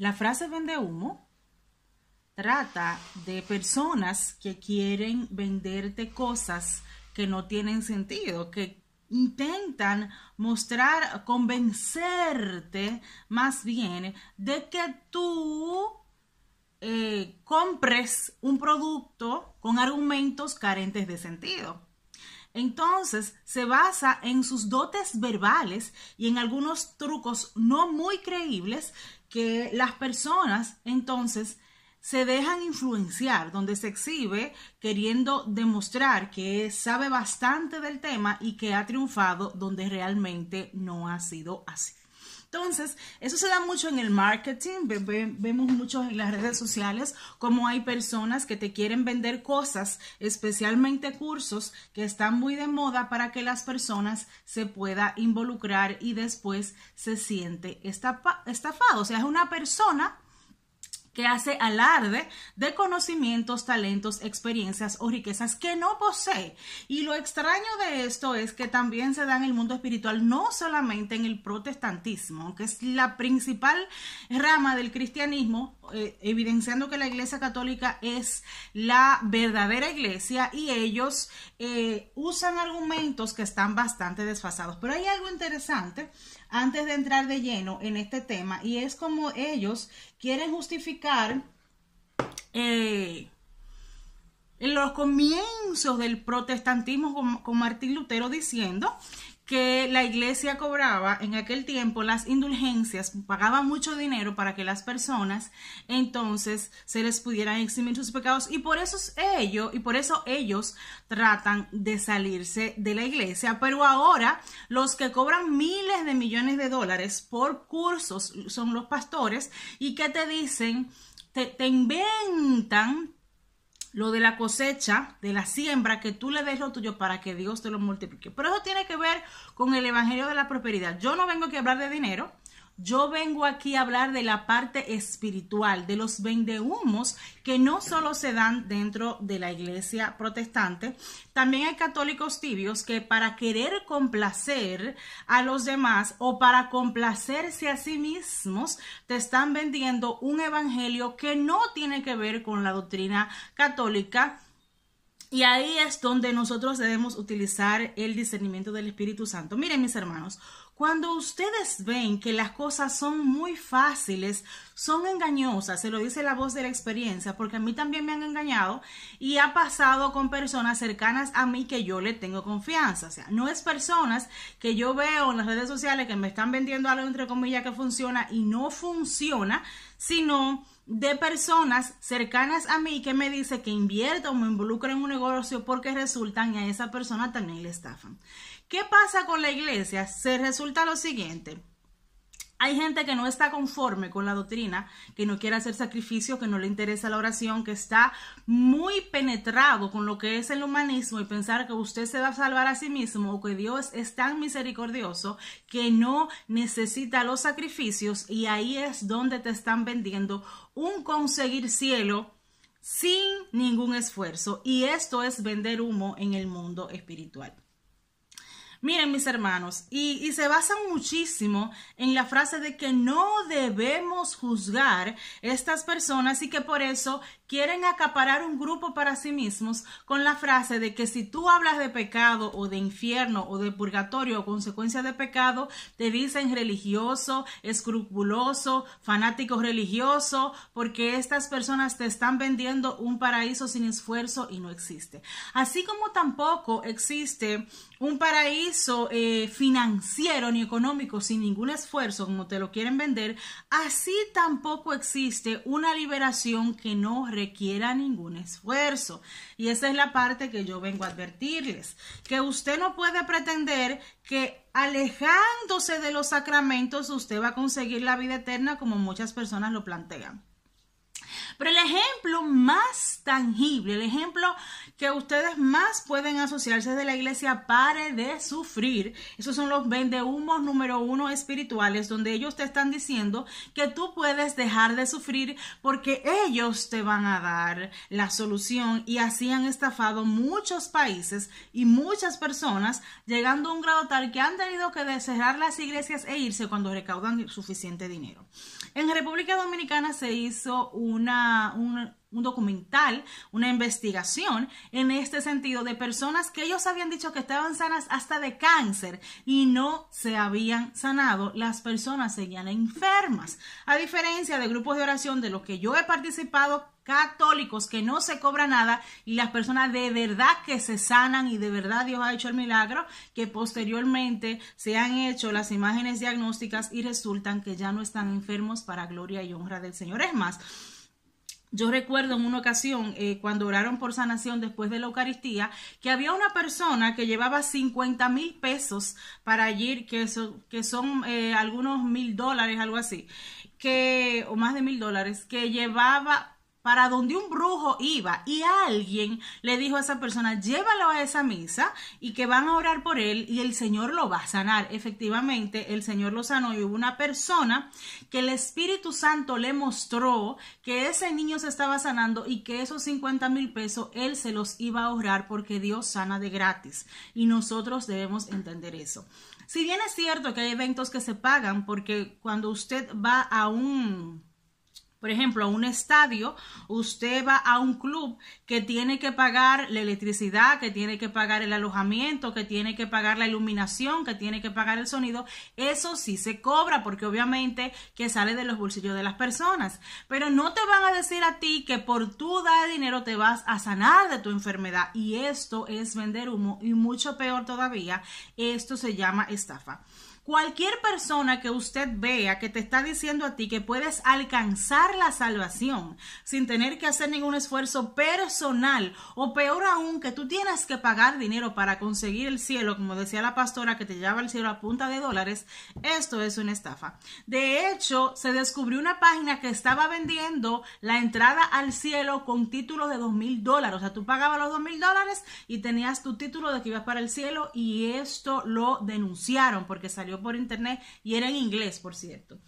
La frase vende humo trata de personas que quieren venderte cosas que no tienen sentido, que intentan mostrar, convencerte más bien de que tú eh, compres un producto con argumentos carentes de sentido. Entonces, se basa en sus dotes verbales y en algunos trucos no muy creíbles que las personas entonces se dejan influenciar, donde se exhibe queriendo demostrar que sabe bastante del tema y que ha triunfado donde realmente no ha sido así. Entonces, eso se da mucho en el marketing, vemos mucho en las redes sociales como hay personas que te quieren vender cosas, especialmente cursos que están muy de moda para que las personas se pueda involucrar y después se siente estafado. O sea, es una persona que hace alarde de conocimientos, talentos, experiencias o riquezas que no posee. Y lo extraño de esto es que también se da en el mundo espiritual, no solamente en el protestantismo, que es la principal rama del cristianismo, eh, evidenciando que la Iglesia Católica es la verdadera iglesia y ellos eh, usan argumentos que están bastante desfasados. Pero hay algo interesante antes de entrar de lleno en este tema y es como ellos quieren justificar eh, los comienzos del protestantismo con Martín Lutero diciendo que la iglesia cobraba en aquel tiempo las indulgencias, pagaba mucho dinero para que las personas entonces se les pudieran eximir sus pecados y por eso ellos y por eso ellos tratan de salirse de la iglesia, pero ahora los que cobran miles de millones de dólares por cursos son los pastores y que te dicen te inventan lo de la cosecha, de la siembra, que tú le des lo tuyo para que Dios te lo multiplique. Pero eso tiene que ver con el Evangelio de la Prosperidad. Yo no vengo aquí a hablar de dinero, yo vengo aquí a hablar de la parte espiritual, de los vendehumos que no solo se dan dentro de la iglesia protestante, también hay católicos tibios que para querer complacer a los demás o para complacerse a sí mismos, te están vendiendo un evangelio que no tiene que ver con la doctrina católica, y ahí es donde nosotros debemos utilizar el discernimiento del Espíritu Santo. Miren, mis hermanos, cuando ustedes ven que las cosas son muy fáciles, son engañosas, se lo dice la voz de la experiencia, porque a mí también me han engañado y ha pasado con personas cercanas a mí que yo le tengo confianza. O sea, no es personas que yo veo en las redes sociales que me están vendiendo algo entre comillas que funciona y no funciona, sino de personas cercanas a mí que me dice que invierta o me involucre en un negocio porque resultan y a esa persona también le estafan. ¿Qué pasa con la iglesia? Se resulta lo siguiente. Hay gente que no está conforme con la doctrina, que no quiere hacer sacrificio, que no le interesa la oración, que está muy penetrado con lo que es el humanismo y pensar que usted se va a salvar a sí mismo o que Dios es tan misericordioso que no necesita los sacrificios y ahí es donde te están vendiendo un conseguir cielo sin ningún esfuerzo y esto es vender humo en el mundo espiritual. Miren, mis hermanos, y, se basan muchísimo en la frase de que no debemos juzgar estas personas y que por eso quieren acaparar un grupo para sí mismos con la frase de que si tú hablas de pecado o de infierno o de purgatorio o consecuencia de pecado, te dicen religioso, escrupuloso, fanático religioso, porque estas personas te están vendiendo un paraíso sin esfuerzo y no existe. Así como tampoco existe un paraíso eh, financiero ni económico sin ningún esfuerzo, como te lo quieren vender, así tampoco existe una liberación que no requiera ningún esfuerzo. Y esa es la parte que yo vengo a advertirles, que usted no puede pretender que alejándose de los sacramentos usted va a conseguir la vida eterna como muchas personas lo plantean. Pero el ejemplo más tangible, el ejemplo que ustedes más pueden asociarse de la iglesia, pare de sufrir. Esos son los vendehumos número uno espirituales, donde ellos te están diciendo que tú puedes dejar de sufrir porque ellos te van a dar la solución. Y así han estafado muchos países y muchas personas, llegando a un grado tal que han tenido que cerrar las iglesias e irse cuando recaudan suficiente dinero. En República Dominicana se hizo una, un, un documental, una investigación en este sentido de personas que ellos habían dicho que estaban sanas hasta de cáncer y no se habían sanado. Las personas seguían enfermas. A diferencia de grupos de oración de los que yo he participado católicos que no se cobra nada y las personas de verdad que se sanan y de verdad Dios ha hecho el milagro, que posteriormente se han hecho las imágenes diagnósticas y resultan que ya no están enfermos para gloria y honra del Señor. Es más, yo recuerdo en una ocasión, eh, cuando oraron por sanación después de la Eucaristía, que había una persona que llevaba 50 mil pesos para ir, que, que son eh, algunos mil dólares, algo así, que, o más de mil dólares, que llevaba para donde un brujo iba y alguien le dijo a esa persona, llévalo a esa misa y que van a orar por él y el Señor lo va a sanar. Efectivamente, el Señor lo sanó y hubo una persona que el Espíritu Santo le mostró que ese niño se estaba sanando y que esos 50 mil pesos él se los iba a ahorrar porque Dios sana de gratis. Y nosotros debemos entender eso. Si bien es cierto que hay eventos que se pagan porque cuando usted va a un por ejemplo, a un estadio, usted va a un club que tiene que pagar la electricidad, que tiene que pagar el alojamiento, que tiene que pagar la iluminación, que tiene que pagar el sonido. Eso sí se cobra porque obviamente que sale de los bolsillos de las personas. Pero no te van a decir a ti que por tu dar dinero te vas a sanar de tu enfermedad. Y esto es vender humo y mucho peor todavía, esto se llama estafa. Cualquier persona que usted vea que te está diciendo a ti que puedes alcanzar la salvación sin tener que hacer ningún esfuerzo personal o peor aún que tú tienes que pagar dinero para conseguir el cielo, como decía la pastora que te llevaba el cielo a punta de dólares, esto es una estafa. De hecho, se descubrió una página que estaba vendiendo la entrada al cielo con títulos de dos mil dólares. O sea, tú pagabas los dos mil dólares y tenías tu título de que ibas para el cielo y esto lo denunciaron porque salió por internet y era en inglés, por cierto.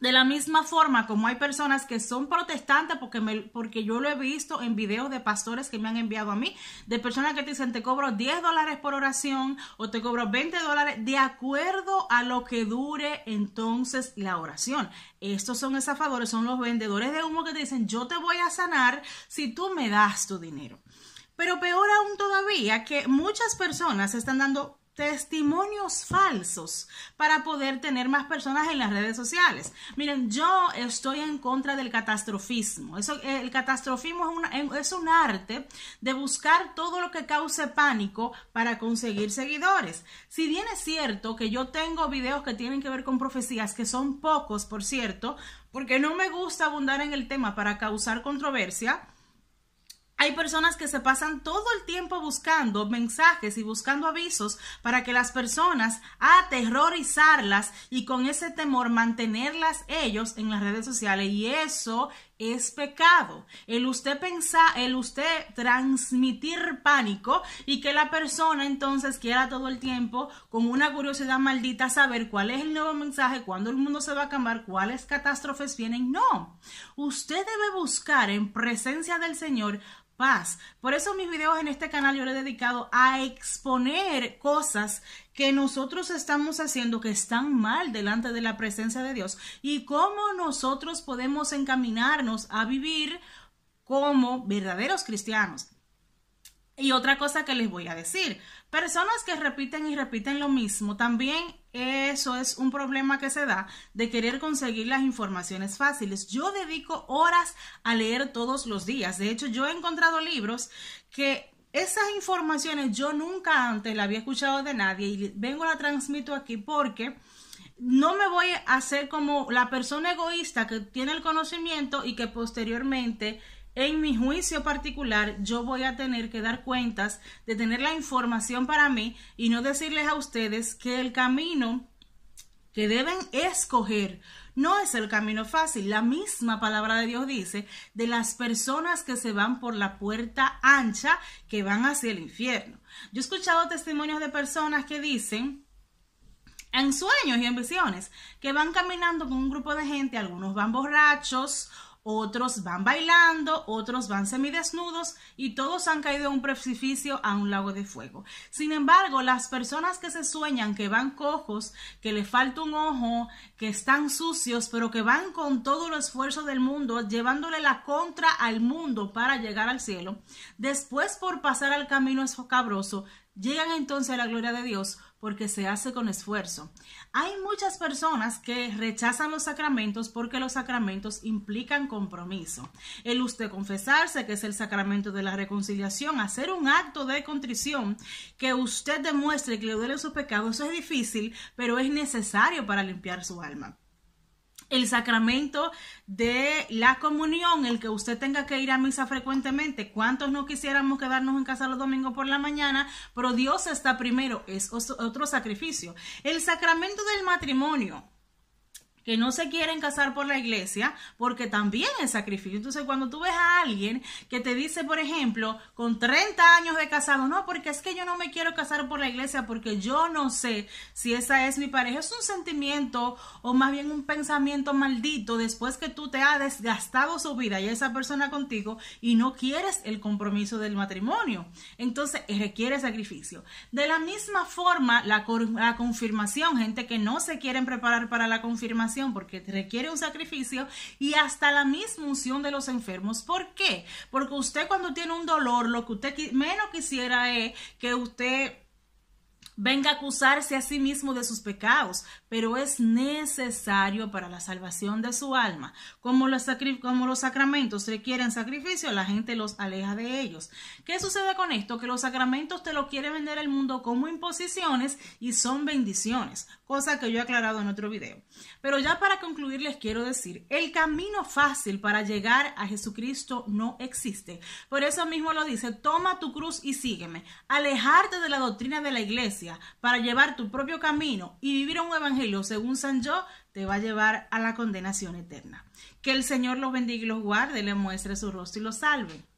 De la misma forma como hay personas que son protestantes, porque, me, porque yo lo he visto en videos de pastores que me han enviado a mí, de personas que te dicen te cobro 10 dólares por oración o te cobro 20 dólares, de acuerdo a lo que dure entonces la oración. Estos son estafadores, son los vendedores de humo que te dicen yo te voy a sanar si tú me das tu dinero. Pero peor aún todavía que muchas personas están dando testimonios falsos para poder tener más personas en las redes sociales. Miren, yo estoy en contra del catastrofismo. Eso, el catastrofismo es, es un arte de buscar todo lo que cause pánico para conseguir seguidores. Si bien es cierto que yo tengo videos que tienen que ver con profecías, que son pocos, por cierto, porque no me gusta abundar en el tema para causar controversia, hay personas que se pasan todo el tiempo buscando mensajes y buscando avisos para que las personas aterrorizarlas y con ese temor mantenerlas ellos en las redes sociales. Y eso es pecado. El usted pensar, el usted transmitir pánico y que la persona entonces quiera todo el tiempo con una curiosidad maldita saber cuál es el nuevo mensaje, cuándo el mundo se va a acabar, cuáles catástrofes vienen. No, usted debe buscar en presencia del Señor por eso mis videos en este canal yo lo he dedicado a exponer cosas que nosotros estamos haciendo que están mal delante de la presencia de Dios y cómo nosotros podemos encaminarnos a vivir como verdaderos cristianos. Y otra cosa que les voy a decir, personas que repiten y repiten lo mismo también eso es un problema que se da de querer conseguir las informaciones fáciles. Yo dedico horas a leer todos los días. De hecho, yo he encontrado libros que esas informaciones yo nunca antes la había escuchado de nadie y vengo la transmito aquí porque no me voy a hacer como la persona egoísta que tiene el conocimiento y que posteriormente en mi juicio particular, yo voy a tener que dar cuentas de tener la información para mí y no decirles a ustedes que el camino que deben escoger no es el camino fácil. La misma palabra de Dios dice de las personas que se van por la puerta ancha que van hacia el infierno. Yo he escuchado testimonios de personas que dicen en sueños y en visiones que van caminando con un grupo de gente, algunos van borrachos, otros van bailando, otros van semidesnudos y todos han caído en un precipicio a un lago de fuego. Sin embargo, las personas que se sueñan que van cojos, que le falta un ojo, que están sucios, pero que van con todo el esfuerzo del mundo, llevándole la contra al mundo para llegar al cielo, después por pasar al camino escabroso, llegan entonces a la gloria de Dios porque se hace con esfuerzo. Hay muchas personas que rechazan los sacramentos porque los sacramentos implican compromiso. El usted confesarse, que es el sacramento de la reconciliación, hacer un acto de contrición que usted demuestre que le duele su pecado, eso es difícil, pero es necesario para limpiar su alma el sacramento de la comunión, el que usted tenga que ir a misa frecuentemente. ¿Cuántos no quisiéramos quedarnos en casa los domingos por la mañana? Pero Dios está primero, es otro sacrificio. El sacramento del matrimonio que no se quieren casar por la iglesia, porque también es sacrificio. Entonces, cuando tú ves a alguien que te dice, por ejemplo, con 30 años de casado, no, porque es que yo no me quiero casar por la iglesia, porque yo no sé si esa es mi pareja, es un sentimiento o más bien un pensamiento maldito después que tú te has desgastado su vida y esa persona contigo y no quieres el compromiso del matrimonio. Entonces, requiere sacrificio. De la misma forma, la, la confirmación, gente que no se quieren preparar para la confirmación, porque requiere un sacrificio y hasta la misma unción de los enfermos. ¿Por qué? Porque usted cuando tiene un dolor, lo que usted menos quisiera es que usted venga a acusarse a sí mismo de sus pecados, pero es necesario para la salvación de su alma. Como los, como los, sacramentos requieren sacrificio, la gente los aleja de ellos. ¿Qué sucede con esto? Que los sacramentos te lo quiere vender el mundo como imposiciones y son bendiciones cosa que yo he aclarado en otro video. Pero ya para concluir les quiero decir, el camino fácil para llegar a Jesucristo no existe. Por eso mismo lo dice, toma tu cruz y sígueme. Alejarte de la doctrina de la iglesia para llevar tu propio camino y vivir un evangelio según San Yo te va a llevar a la condenación eterna. Que el Señor los bendiga y los guarde, le muestre su rostro y los salve.